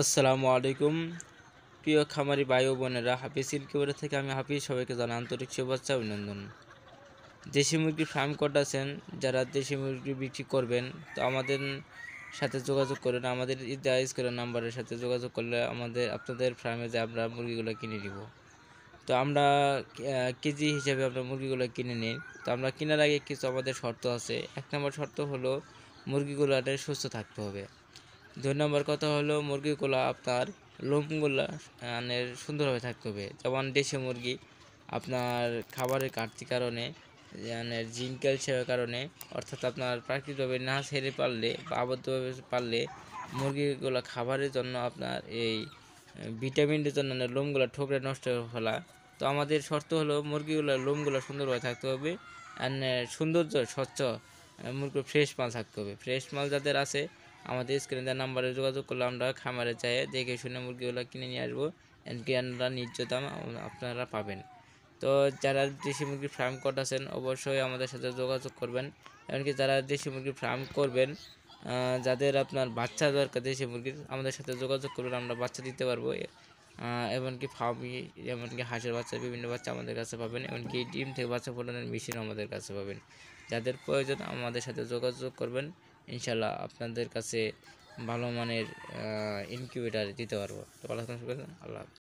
আসসালামু আলাইকুম প্রিয় খামারি ভাই ও বোনেরা হাফিজ সিল্কিবাড়ি থেকে আমি হাফিজ সবাইকে জানা আন্তরিক শুভেচ্ছা অভিনন্দন দেশি মুরগির ফার্ম করতেছেন যারা দেশি মুরগি বিক্রি করবেন তো আমাদের সাথে যোগাযোগ করেন আমাদের ইদাইজ করে নাম্বারের সাথে যোগাযোগ করলে আমাদের আপনাদের ফার্মে যে আমরা মুরগিগুলো কিনে নিব তো আমরা কেজি হিসাবে আমরা মুরগিগুলো কিনে নিই তো আমরা কেনার আগে কিছু আমাদের শর্ত আছে এক নম্বর শর্ত হলো মুরগিগুলো সুস্থ থাকতে হবে দুই নম্বর কথা হলো মুরগিগুলো আপনার লোমগুলো মানে সুন্দরভাবে থাকতে হবে যেমন দেশি মুরগি আপনার খাবারের ঘাটতি কারণে মানে জিঙ্ক ক্যালসিয়ামের কারণে অর্থাৎ আপনার প্রাকৃতিকভাবে না সেরে পারলে বা আবদ্ধভাবে পারলে মুরগিগুলো খাবারের জন্য আপনার এই ভিটামিনের জন্য লোমগুলো ঠোকরে নষ্ট ফেলা তো আমাদের শর্ত হলো মুরগিগুলোর লোমগুলো সুন্দরভাবে থাকতে হবে অ্যান্ড মানে সৌন্দর্য স্বচ্ছ মুরগি ফ্রেশ মাল থাকতে হবে ফ্রেশ মাল যাদের আছে আমাদের স্ক্রিনে দেওয়া নাম্বারে যোগাযোগ করলে আমরা খামারে চাই দেখে শুনে মুরগিগুলো কিনে নিয়ে আসবো আমরা ন্যায্য দাম আপনারা পাবেন তো যারা দেশি মুরগির ফার্ম করতেছেন অবশ্যই আমাদের সাথে যোগাযোগ করবেন এমনকি যারা দেশি মুরগির ফার্ম করবেন যাদের আপনার বাচ্চা দরকার দেশি মুরগির আমাদের সাথে যোগাযোগ করবেন আমরা বাচ্চা দিতে পারবো এমনকি ফার্মি এমনকি হাঁসের বাচ্চা বিভিন্ন বাচ্চা আমাদের কাছে পাবেন এমনকি ডিম থেকে বাচ্চা ফোটানোর মেশিন আমাদের কাছে পাবেন যাদের প্রয়োজন আমাদের সাথে যোগাযোগ করবেন ইনশাল্লাহ আপনাদের কাছে ভালো মানের ইনকিউবেটার দিতে পারবো তো ভালো থাকবেন আল্লাহ